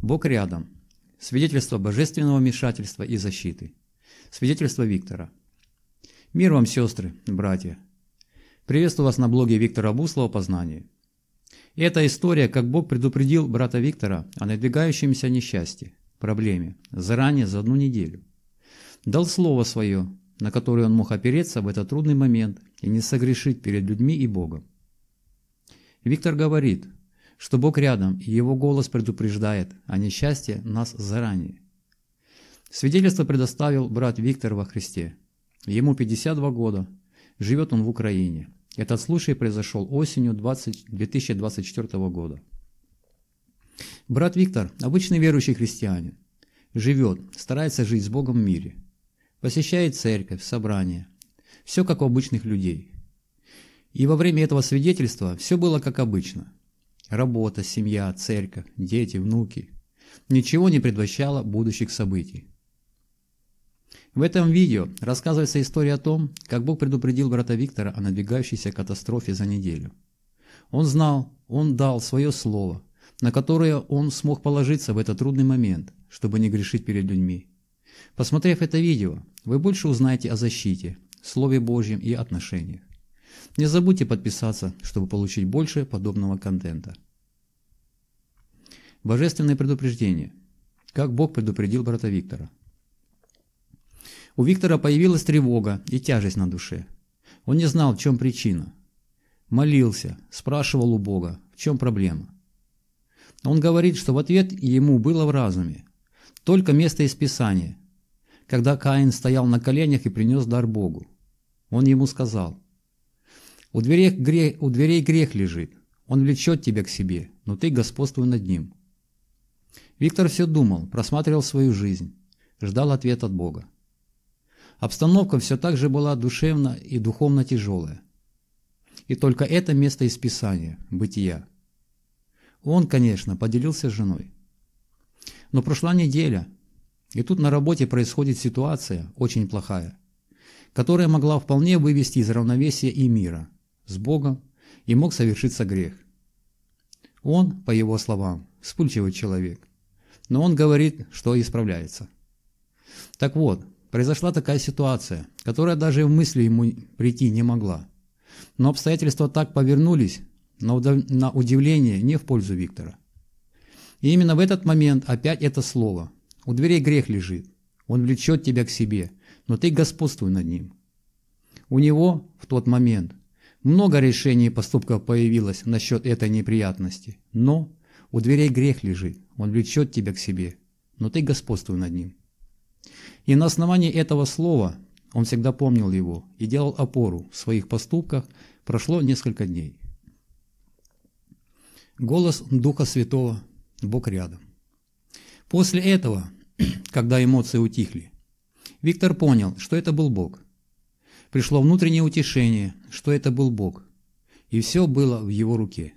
Бог рядом. Свидетельство божественного вмешательства и защиты. Свидетельство Виктора. Мир вам, сестры, братья. Приветствую вас на блоге Виктора Буслова «Познание». эта история, как Бог предупредил брата Виктора о надвигающемся несчастье, проблеме, заранее за одну неделю. Дал слово свое, на которое он мог опереться в этот трудный момент и не согрешить перед людьми и Богом. Виктор говорит – что Бог рядом, и Его голос предупреждает о несчастье нас заранее. Свидетельство предоставил брат Виктор во Христе. Ему 52 года, живет он в Украине. Этот случай произошел осенью 20, 2024 года. Брат Виктор – обычный верующий христианин. Живет, старается жить с Богом в мире. Посещает церковь, собрание, Все как у обычных людей. И во время этого свидетельства все было как обычно – Работа, семья, церковь, дети, внуки. Ничего не предвещало будущих событий. В этом видео рассказывается история о том, как Бог предупредил брата Виктора о надвигающейся катастрофе за неделю. Он знал, он дал свое слово, на которое он смог положиться в этот трудный момент, чтобы не грешить перед людьми. Посмотрев это видео, вы больше узнаете о защите, Слове Божьем и отношениях. Не забудьте подписаться, чтобы получить больше подобного контента. Божественное предупреждение. Как Бог предупредил брата Виктора. У Виктора появилась тревога и тяжесть на душе. Он не знал, в чем причина. Молился, спрашивал у Бога, в чем проблема. Он говорит, что в ответ ему было в разуме. Только место из Писания, когда Каин стоял на коленях и принес дар Богу. Он ему сказал – у дверей, грех, у дверей грех лежит. Он влечет тебя к себе, но ты господствуй над ним. Виктор все думал, просматривал свою жизнь, ждал ответ от Бога. Обстановка все так же была душевно и духовно тяжелая. И только это место из Писания, бытия. Он, конечно, поделился с женой. Но прошла неделя, и тут на работе происходит ситуация, очень плохая, которая могла вполне вывести из равновесия и мира – с Богом и мог совершиться грех. Он, по его словам, вспыльчивый человек, но он говорит, что исправляется. Так вот, произошла такая ситуация, которая даже в мысли ему прийти не могла. Но обстоятельства так повернулись, но на удивление не в пользу Виктора. И именно в этот момент опять это слово. У дверей грех лежит. Он влечет тебя к себе, но ты господствуй над ним. У него в тот момент много решений и поступков появилось насчет этой неприятности. Но у дверей грех лежит, он влечет тебя к себе, но ты господствуй над ним. И на основании этого слова он всегда помнил его и делал опору в своих поступках. Прошло несколько дней. Голос Духа Святого, Бог рядом. После этого, когда эмоции утихли, Виктор понял, что это был Бог – пришло внутреннее утешение, что это был Бог, и все было в его руке.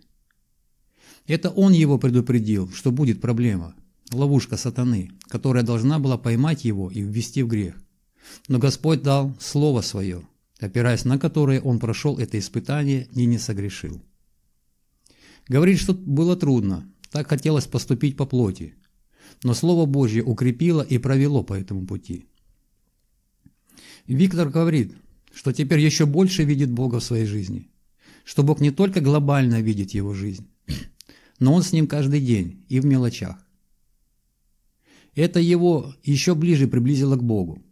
Это он его предупредил, что будет проблема, ловушка сатаны, которая должна была поймать его и ввести в грех. Но Господь дал слово свое, опираясь на которое он прошел это испытание и не согрешил. Говорит, что было трудно, так хотелось поступить по плоти, но Слово Божье укрепило и провело по этому пути. Виктор говорит, что теперь еще больше видит Бога в своей жизни, что Бог не только глобально видит его жизнь, но он с ним каждый день и в мелочах. Это его еще ближе приблизило к Богу.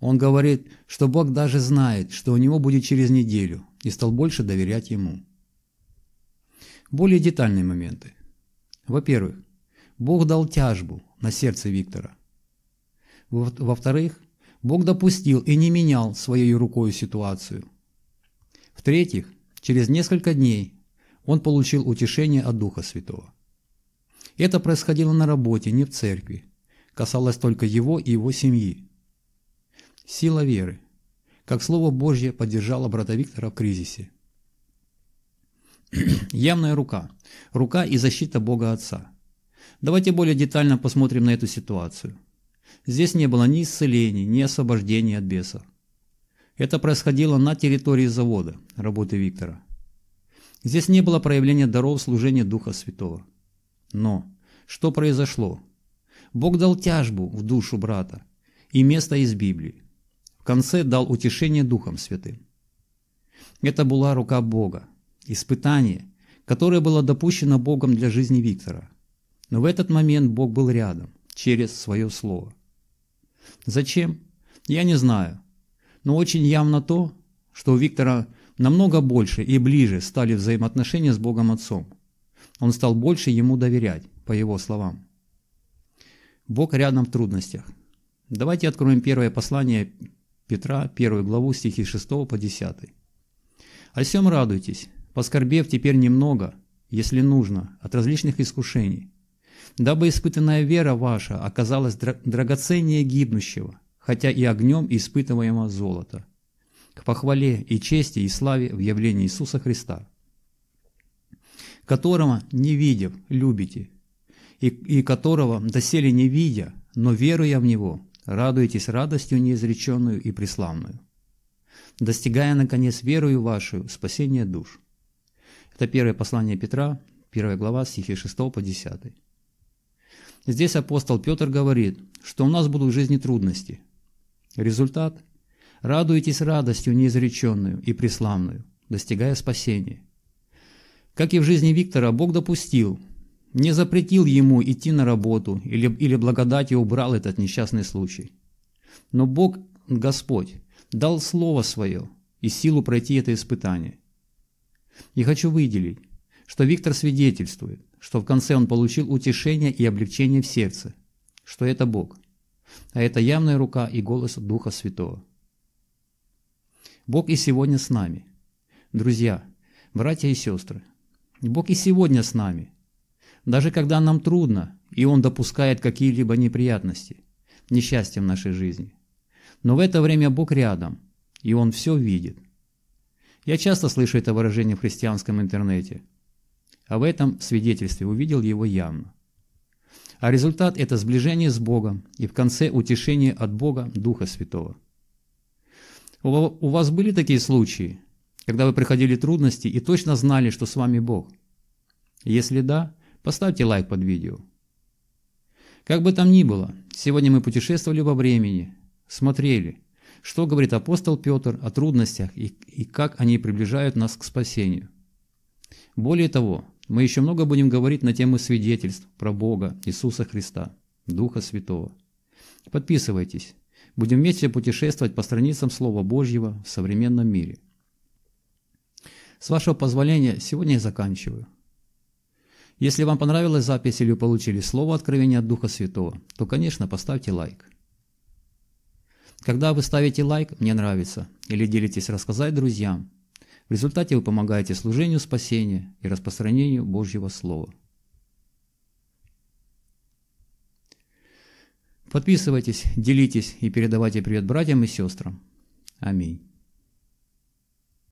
Он говорит, что Бог даже знает, что у него будет через неделю, и стал больше доверять ему. Более детальные моменты. Во-первых, Бог дал тяжбу на сердце Виктора. Во-вторых, Бог допустил и не менял своей рукой ситуацию. В-третьих, через несколько дней он получил утешение от Духа Святого. Это происходило на работе, не в церкви, касалось только его и его семьи. Сила веры, как Слово Божье поддержало брата Виктора в кризисе. Явная рука. Рука и защита Бога Отца. Давайте более детально посмотрим на эту ситуацию. Здесь не было ни исцелений, ни освобождения от бесов. Это происходило на территории завода, работы Виктора. Здесь не было проявления даров служения Духа Святого. Но что произошло? Бог дал тяжбу в душу брата и место из Библии. В конце дал утешение Духом Святым. Это была рука Бога, испытание, которое было допущено Богом для жизни Виктора. Но в этот момент Бог был рядом через свое слово. Зачем? Я не знаю. Но очень явно то, что у Виктора намного больше и ближе стали взаимоотношения с Богом Отцом. Он стал больше ему доверять, по его словам. Бог рядом в трудностях. Давайте откроем первое послание Петра, первую главу, стихи 6 по 10. «О всем радуйтесь, поскорбев теперь немного, если нужно, от различных искушений, дабы испытанная вера ваша оказалась драгоценнее гибнущего, хотя и огнем испытываемого золота, к похвале и чести и славе в явлении Иисуса Христа, которого, не видев, любите, и, и которого, доселе не видя, но веруя в Него, радуетесь радостью неизреченную и преславную, достигая, наконец, верою вашу спасения душ. Это первое послание Петра, 1 глава, стихи 6 по 10. Здесь апостол Петр говорит, что у нас будут в жизни трудности. Результат – радуйтесь радостью неизреченную и преславную, достигая спасения. Как и в жизни Виктора, Бог допустил, не запретил ему идти на работу или, или благодатью убрал этот несчастный случай. Но Бог, Господь, дал Слово Свое и силу пройти это испытание. И хочу выделить, что Виктор свидетельствует – что в конце он получил утешение и облегчение в сердце, что это Бог, а это явная рука и голос Духа Святого. Бог и сегодня с нами. Друзья, братья и сестры, Бог и сегодня с нами. Даже когда нам трудно, и Он допускает какие-либо неприятности, несчастья в нашей жизни. Но в это время Бог рядом, и Он все видит. Я часто слышу это выражение в христианском интернете – а в этом свидетельстве увидел его явно. А результат – это сближение с Богом и в конце утешение от Бога Духа Святого. У вас были такие случаи, когда вы приходили трудности и точно знали, что с вами Бог? Если да, поставьте лайк под видео. Как бы там ни было, сегодня мы путешествовали во времени, смотрели, что говорит апостол Петр о трудностях и, и как они приближают нас к спасению. Более того, мы еще много будем говорить на тему свидетельств про Бога, Иисуса Христа, Духа Святого. Подписывайтесь. Будем вместе путешествовать по страницам Слова Божьего в современном мире. С вашего позволения, сегодня я заканчиваю. Если вам понравилась запись или вы получили слово откровения от Духа Святого, то, конечно, поставьте лайк. Когда вы ставите лайк «Мне нравится» или делитесь «Рассказать друзьям», в результате вы помогаете служению спасения и распространению Божьего Слова. Подписывайтесь, делитесь и передавайте привет братьям и сестрам. Аминь.